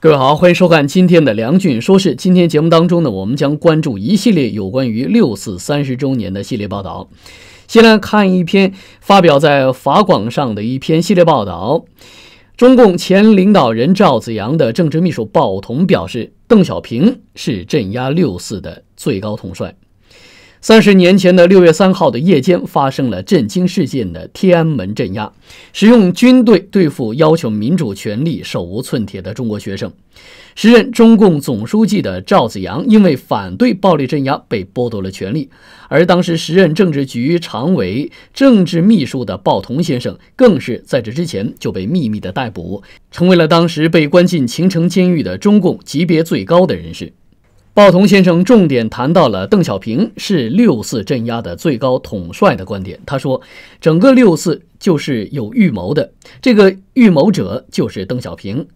各位好，欢迎收看今天的梁俊说。事。今天节目当中呢，我们将关注一系列有关于六四三十周年的系列报道。先来看一篇发表在法广上的一篇系列报道。中共前领导人赵紫阳的政治秘书鲍彤表示，邓小平是镇压六四的最高统帅。三十年前的六月三号的夜间，发生了震惊世界的天安门镇压，使用军队对付要求民主权利、手无寸铁的中国学生。时任中共总书记的赵紫阳因为反对暴力镇压，被剥夺了权利，而当时时任政治局常委、政治秘书的鲍同先生，更是在这之前就被秘密的逮捕，成为了当时被关进秦城监狱的中共级别最高的人士。鲍同先生重点谈到了邓小平是六四镇压的最高统帅的观点。他说，整个六四就是有预谋的，这个预谋者就是邓小平，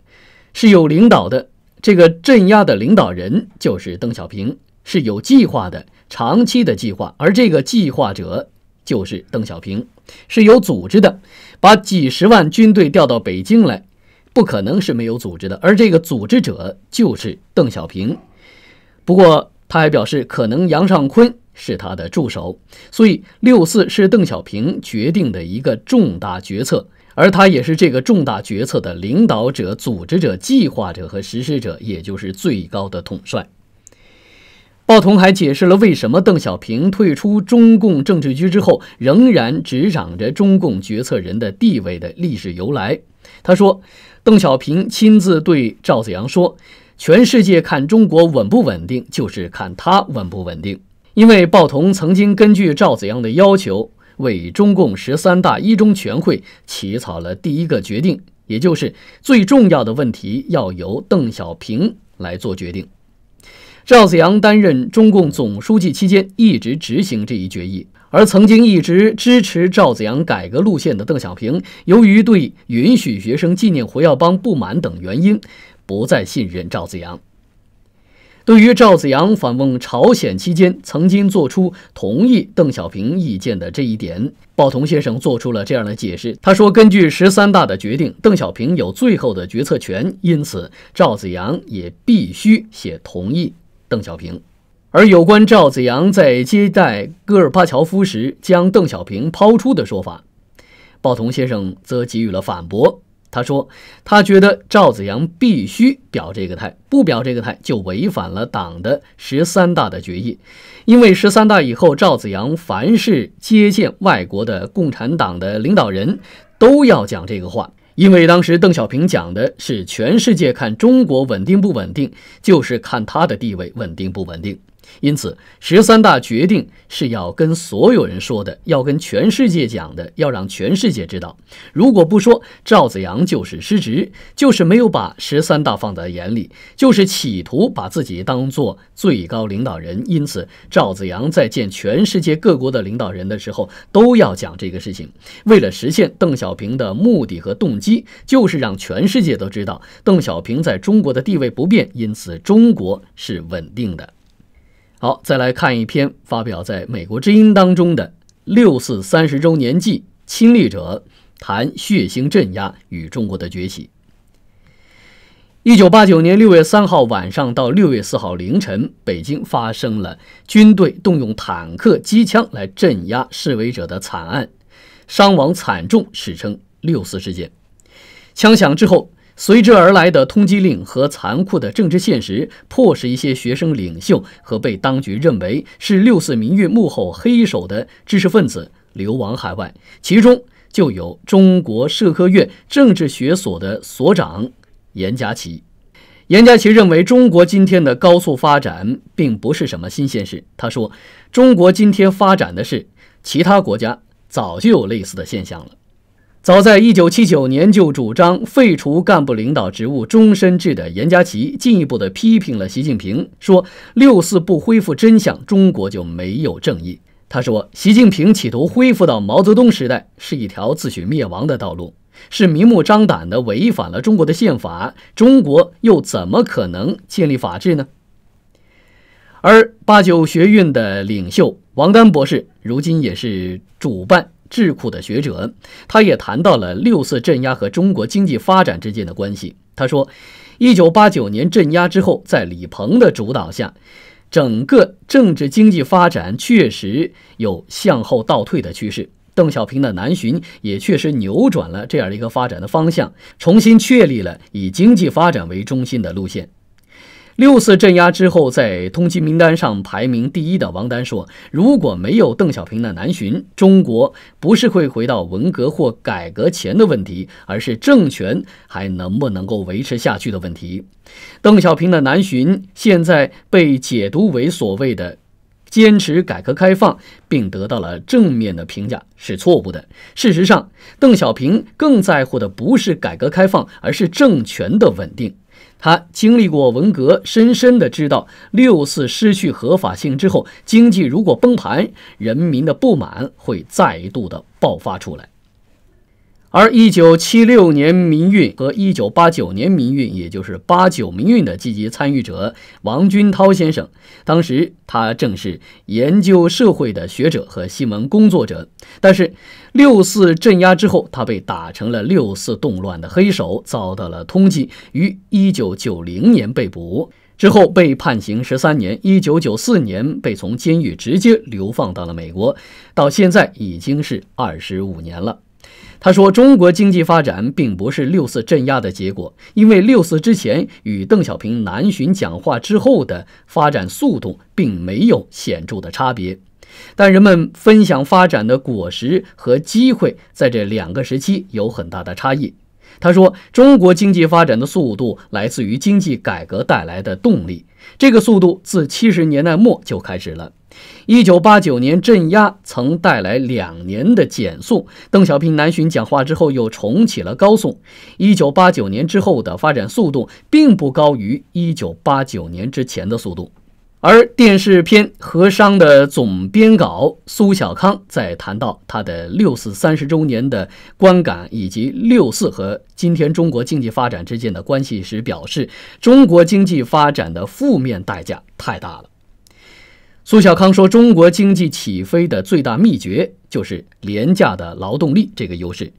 是有领导的。这个镇压的领导人就是邓小平，是有计划的、长期的计划。而这个计划者就是邓小平，是有组织的，把几十万军队调到北京来，不可能是没有组织的。而这个组织者就是邓小平。不过，他还表示，可能杨尚昆是他的助手，所以六四是邓小平决定的一个重大决策，而他也是这个重大决策的领导者、组织者、计划者和实施者，也就是最高的统帅。报童还解释了为什么邓小平退出中共政治局之后，仍然执掌着中共决策人的地位的历史由来。他说，邓小平亲自对赵子阳说。全世界看中国稳不稳定，就是看他稳不稳定。因为鲍同曾经根据赵子阳的要求，为中共十三大一中全会起草了第一个决定，也就是最重要的问题要由邓小平来做决定。赵子阳担任中共总书记期间，一直执行这一决议，而曾经一直支持赵子阳改革路线的邓小平，由于对允许学生纪念胡耀邦不满等原因。不再信任赵子阳。对于赵子阳访问朝鲜期间曾经做出同意邓小平意见的这一点，鲍同先生做出了这样的解释。他说：“根据十三大的决定，邓小平有最后的决策权，因此赵子阳也必须写同意邓小平。”而有关赵子阳在接待戈尔巴乔夫时将邓小平抛出的说法，鲍同先生则给予了反驳。他说：“他觉得赵子阳必须表这个态，不表这个态就违反了党的十三大的决议。因为十三大以后，赵子阳凡是接见外国的共产党的领导人都要讲这个话。因为当时邓小平讲的是，全世界看中国稳定不稳定，就是看他的地位稳定不稳定。”因此，十三大决定是要跟所有人说的，要跟全世界讲的，要让全世界知道。如果不说，赵子阳就是失职，就是没有把十三大放在眼里，就是企图把自己当做最高领导人。因此，赵子阳在见全世界各国的领导人的时候，都要讲这个事情。为了实现邓小平的目的和动机，就是让全世界都知道邓小平在中国的地位不变，因此中国是稳定的。好，再来看一篇发表在美国《之音》当中的“六四三十周年记》，亲历者谈血腥镇压与中国的崛起。一九八九年六月三号晚上到六月四号凌晨，北京发生了军队动用坦克、机枪来镇压示威者的惨案，伤亡惨重，史称“六四事件”。枪响之后。随之而来的通缉令和残酷的政治现实，迫使一些学生领袖和被当局认为是六四民运幕后黑手的知识分子流亡海外，其中就有中国社科院政治学所的所长严家琪。严家琪认为，中国今天的高速发展并不是什么新鲜事。他说：“中国今天发展的事，其他国家早就有类似的现象了。”早在一九七九年就主张废除干部领导职务终身制的严家其，进一步的批评了习近平，说：“六四不恢复真相，中国就没有正义。”他说：“习近平企图恢复到毛泽东时代，是一条自取灭亡的道路，是明目张胆的违反了中国的宪法。中国又怎么可能建立法治呢？”而八九学运的领袖王丹博士，如今也是主办。智库的学者，他也谈到了六四镇压和中国经济发展之间的关系。他说，一九八九年镇压之后，在李鹏的主导下，整个政治经济发展确实有向后倒退的趋势。邓小平的南巡也确实扭转了这样一个发展的方向，重新确立了以经济发展为中心的路线。六次镇压之后，在通缉名单上排名第一的王丹说：“如果没有邓小平的南巡，中国不是会回到文革或改革前的问题，而是政权还能不能够维持下去的问题。邓小平的南巡现在被解读为所谓的坚持改革开放，并得到了正面的评价，是错误的。事实上，邓小平更在乎的不是改革开放，而是政权的稳定。”他经历过文革，深深的知道六四失去合法性之后，经济如果崩盘，人民的不满会再度的爆发出来。而一九七六年民运和一九八九年民运，也就是八九民运的积极参与者王军涛先生，当时他正是研究社会的学者和新闻工作者，但是。六四镇压之后，他被打成了六四动乱的黑手，遭到了通缉，于一九九零年被捕，之后被判刑十三年。一九九四年被从监狱直接流放到了美国，到现在已经是二十五年了。他说：“中国经济发展并不是六四镇压的结果，因为六四之前与邓小平南巡讲话之后的发展速度并没有显著的差别。”但人们分享发展的果实和机会，在这两个时期有很大的差异。他说：“中国经济发展的速度来自于经济改革带来的动力，这个速度自七十年代末就开始了。一九八九年镇压曾带来两年的减速，邓小平南巡讲话之后又重启了高速。一九八九年之后的发展速度，并不高于一九八九年之前的速度。”而电视片《和商》的总编稿苏小康在谈到他的六四三十周年的观感以及六四和今天中国经济发展之间的关系时，表示中国经济发展的负面代价太大了。苏小康说：“中国经济起飞的最大秘诀就是廉价的劳动力这个优势，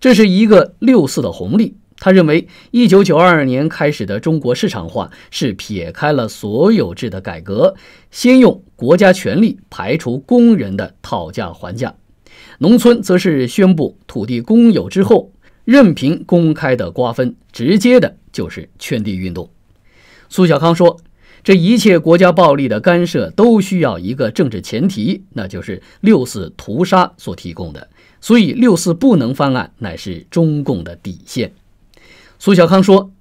这是一个六四的红利。”他认为，一九九二年开始的中国市场化是撇开了所有制的改革，先用国家权力排除工人的讨价还价；农村则是宣布土地公有之后，任凭公开的瓜分，直接的就是圈地运动。苏小康说：“这一切国家暴力的干涉都需要一个政治前提，那就是六四屠杀所提供的。所以，六四不能翻案，乃是中共的底线。”苏小康说：“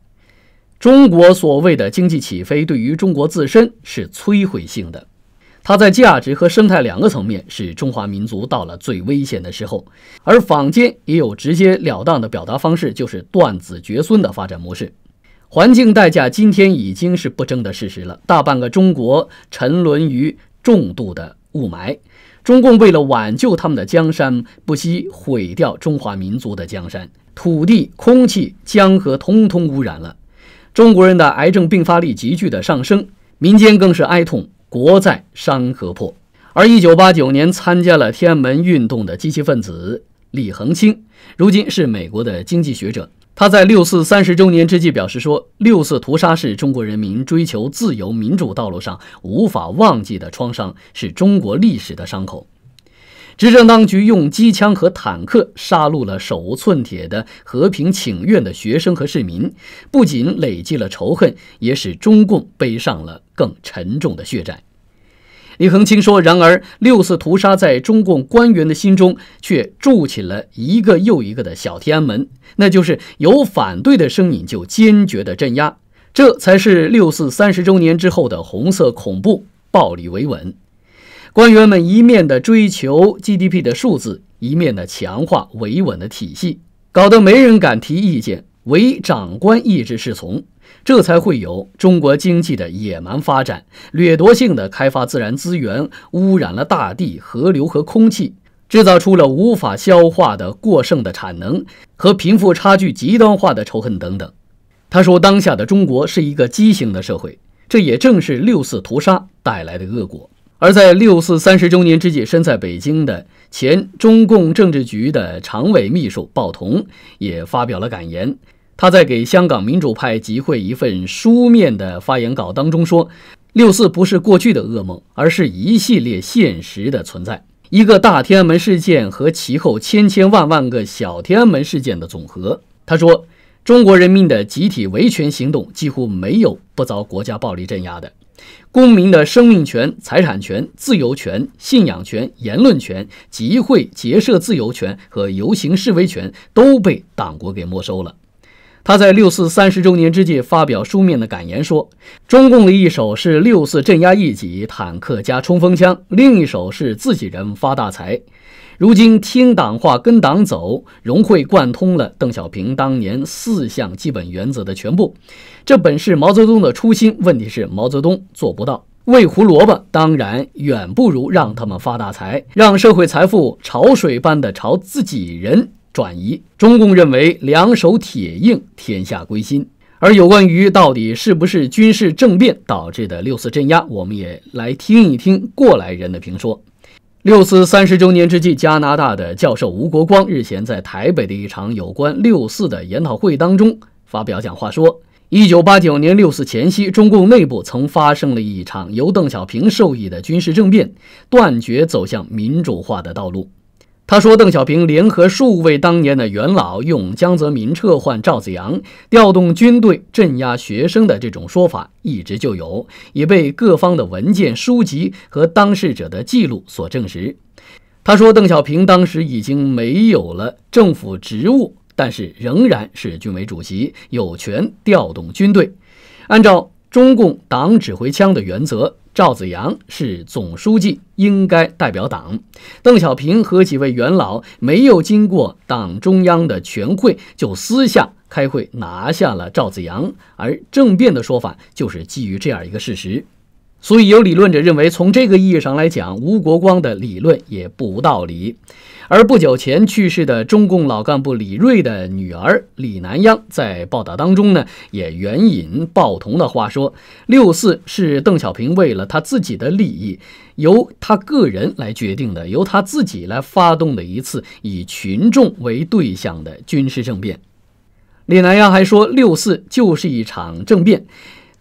中国所谓的经济起飞，对于中国自身是摧毁性的。它在价值和生态两个层面，是中华民族到了最危险的时候。而坊间也有直截了当的表达方式，就是断子绝孙的发展模式。环境代价今天已经是不争的事实了。大半个中国沉沦于重度的雾霾。中共为了挽救他们的江山，不惜毁掉中华民族的江山。”土地、空气、江河，通通污染了。中国人的癌症并发率急剧的上升，民间更是哀痛，国在山河破。而一九八九年参加了天安门运动的积极分子李恒清，如今是美国的经济学者。他在六四三十周年之际表示说：“六四屠杀是中国人民追求自由民主道路上无法忘记的创伤，是中国历史的伤口。”执政当局用机枪和坦克杀戮了手无寸铁的和平请愿的学生和市民，不仅累积了仇恨，也使中共背上了更沉重的血债。李恒清说：“然而，六四屠杀在中共官员的心中却筑起了一个又一个的小天安门，那就是有反对的声音就坚决的镇压，这才是六四三十周年之后的红色恐怖、暴力维稳。”官员们一面的追求 GDP 的数字，一面的强化维稳的体系，搞得没人敢提意见，唯长官意志是从，这才会有中国经济的野蛮发展，掠夺性的开发自然资源，污染了大地、河流和空气，制造出了无法消化的过剩的产能和贫富差距极端化的仇恨等等。他说，当下的中国是一个畸形的社会，这也正是六四屠杀带来的恶果。而在六四三十周年之际，身在北京的前中共政治局的常委秘书鲍同也发表了感言。他在给香港民主派集会一份书面的发言稿当中说：“六四不是过去的噩梦，而是一系列现实的存在，一个大天安门事件和其后千千万万个小天安门事件的总和。”他说：“中国人民的集体维权行动几乎没有不遭国家暴力镇压的。”公民的生命权、财产权、自由权、信仰权、言论权、集会结社自由权和游行示威权都被党国给没收了。他在六四三十周年之际发表书面的感言说：“中共的一手是六四镇压异己，坦克加冲锋枪；另一手是自己人发大财。”如今听党话、跟党走，融会贯通了邓小平当年四项基本原则的全部。这本是毛泽东的初心，问题是毛泽东做不到。喂胡萝卜，当然远不如让他们发大财，让社会财富潮水般的朝自己人转移。中共认为两手铁硬，天下归心。而有关于到底是不是军事政变导致的六四镇压，我们也来听一听过来人的评说。六四三十周年之际，加拿大的教授吴国光日前在台北的一场有关六四的研讨会当中发表讲话说：“一九八九年六四前夕，中共内部曾发生了一场由邓小平授意的军事政变，断绝走向民主化的道路。”他说：“邓小平联合数位当年的元老，用江泽民撤换赵子阳，调动军队镇压学生的这种说法，一直就有，也被各方的文件、书籍和当事者的记录所证实。”他说：“邓小平当时已经没有了政府职务，但是仍然是军委主席，有权调动军队。”按照。中共党指挥枪的原则，赵子阳是总书记，应该代表党。邓小平和几位元老没有经过党中央的全会，就私下开会拿下了赵子阳，而政变的说法就是基于这样一个事实。所以，有理论者认为，从这个意义上来讲，吴国光的理论也不无道理。而不久前去世的中共老干部李瑞的女儿李南央在报道当中呢，也援引鲍同的话说：“六四是邓小平为了他自己的利益，由他个人来决定的，由他自己来发动的一次以群众为对象的军事政变。”李南央还说：“六四就是一场政变。”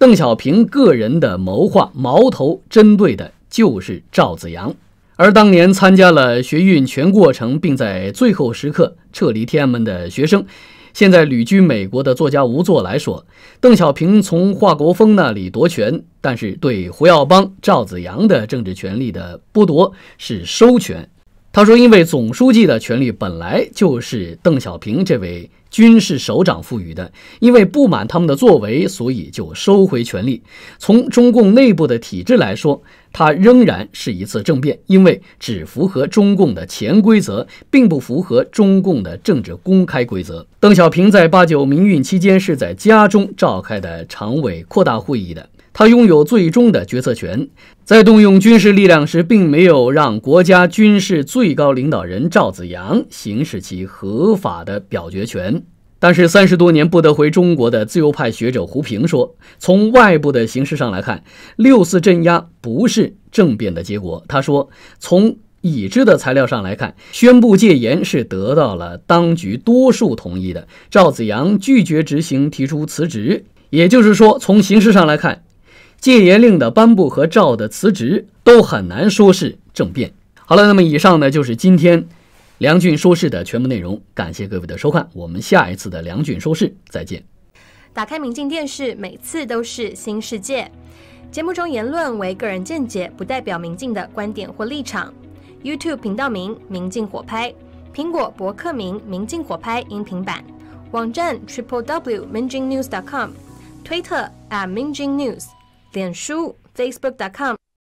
邓小平个人的谋划，矛头针对的就是赵子阳。而当年参加了学运全过程，并在最后时刻撤离天安门的学生，现在旅居美国的作家吴作来说，邓小平从华国锋那里夺权，但是对胡耀邦、赵子阳的政治权利的剥夺是收权。他说，因为总书记的权力本来就是邓小平这位。军事首长赋予的，因为不满他们的作为，所以就收回权力。从中共内部的体制来说，它仍然是一次政变，因为只符合中共的潜规则，并不符合中共的政治公开规则。邓小平在八九民运期间是在家中召开的常委扩大会议的。他拥有最终的决策权，在动用军事力量时，并没有让国家军事最高领导人赵子阳行使其合法的表决权。但是，三十多年不得回中国的自由派学者胡平说：“从外部的形式上来看，六四镇压不是政变的结果。”他说：“从已知的材料上来看，宣布戒严是得到了当局多数同意的。赵子阳拒绝执行，提出辞职。也就是说，从形式上来看。”戒严令的颁布和赵的辞职都很难说是政变。好了，那么以上呢就是今天梁俊说事的全部内容。感谢各位的收看，我们下一次的梁俊说事再见。打开明镜电视，每次都是新世界。节目中言论为个人见解，不代表明镜的观点或立场。YouTube 频道名：明镜火拍；苹果博客名：明镜火拍音频版；网站：triple w. mingjingnews.com；推特：@mingjingnews。脸书 facebook.com